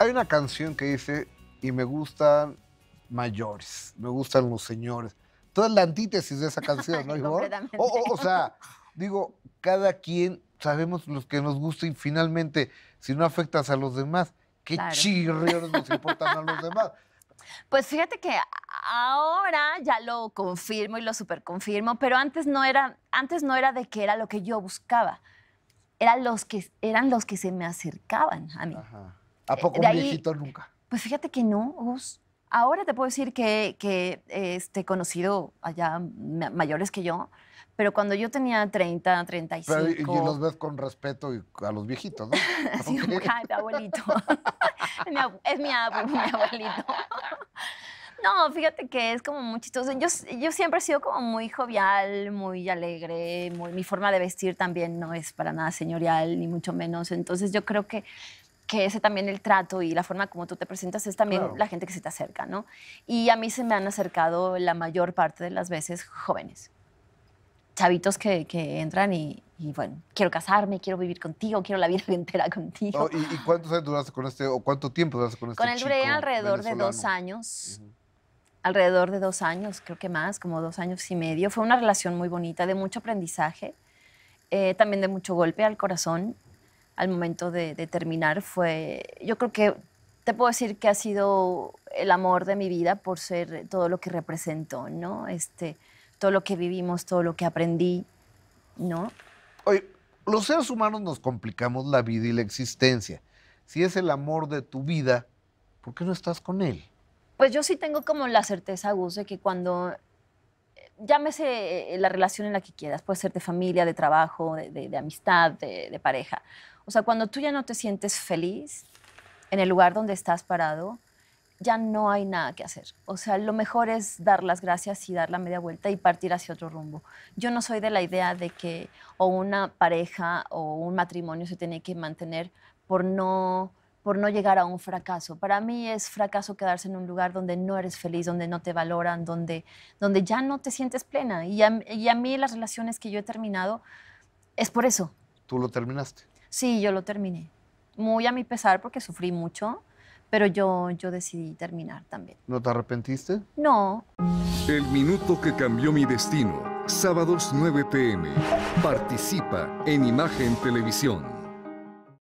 Hay una canción que dice, y me gustan mayores, me gustan los señores. Toda la antítesis de esa canción, ¿no, O, sea, digo, cada quien sabemos los que nos gusta y finalmente, si no afectas a los demás, qué claro. nos importan a los demás. Pues fíjate que ahora ya lo confirmo y lo superconfirmo, pero antes no era, antes no era de que era lo que yo buscaba. Eran los que, eran los que se me acercaban a mí. ¿A eh, poco viejitos viejito nunca? Pues fíjate que no, Gus. Ahora te puedo decir que, que este, conocido allá mayores que yo, pero cuando yo tenía 30, 35... Pero, y, los ves con respeto a los viejitos, ¿no? sí, mi abuelito. es mi abuelito. No, fíjate que es como muchitos Yo, yo, siempre he sido como muy jovial, muy alegre, muy, mi forma de vestir también no es para nada señorial, ni mucho menos. Entonces yo creo que que ese también el trato y la forma como tú te presentas es también la gente que se te acerca, ¿no? Y a mí se me han acercado la mayor parte de las veces jóvenes, chavitos que, entran y, bueno, quiero casarme, quiero vivir contigo, quiero la vida entera contigo. Oh, ¿y, ¿y, cuántos años duraste con este, o cuánto tiempo duraste con este Con él duré alrededor de dos años. Alrededor de dos años, creo que más, como dos años y medio. Fue una relación muy bonita, de mucho aprendizaje, eh, también de mucho golpe al corazón al momento de, terminar fue, yo creo que te puedo decir que ha sido el amor de mi vida por ser todo lo que representó, ¿no? Este, todo lo que vivimos, todo lo que aprendí, ¿no? Oye, los seres humanos nos complicamos la vida y la existencia. Si es el amor de tu vida, ¿por qué no estás con él? Pues yo sí tengo como la certeza, Gus, de que cuando llámese eh, la relación en la que quieras, puede ser de familia, de trabajo, de, amistad, de, de, pareja. O sea, cuando tú ya no te sientes feliz en el lugar donde estás parado, ya no hay nada que hacer. O sea, lo mejor es dar las gracias y dar la media vuelta y partir hacia otro rumbo. Yo no soy de la idea de que o una pareja o un matrimonio se tiene que mantener por no por no llegar a un fracaso. Para mí es fracaso quedarse en un lugar donde no eres feliz, donde no te valoran, donde, donde ya no te sientes plena. Y a, mí las relaciones que yo he terminado es por eso. ¿Tú lo terminaste? Sí, yo lo terminé. Muy a mi pesar porque sufrí mucho, pero yo, yo decidí terminar también. ¿No te arrepentiste? No. El minuto que cambió mi destino, sábados 9 pm. Participa en Imagen Televisión.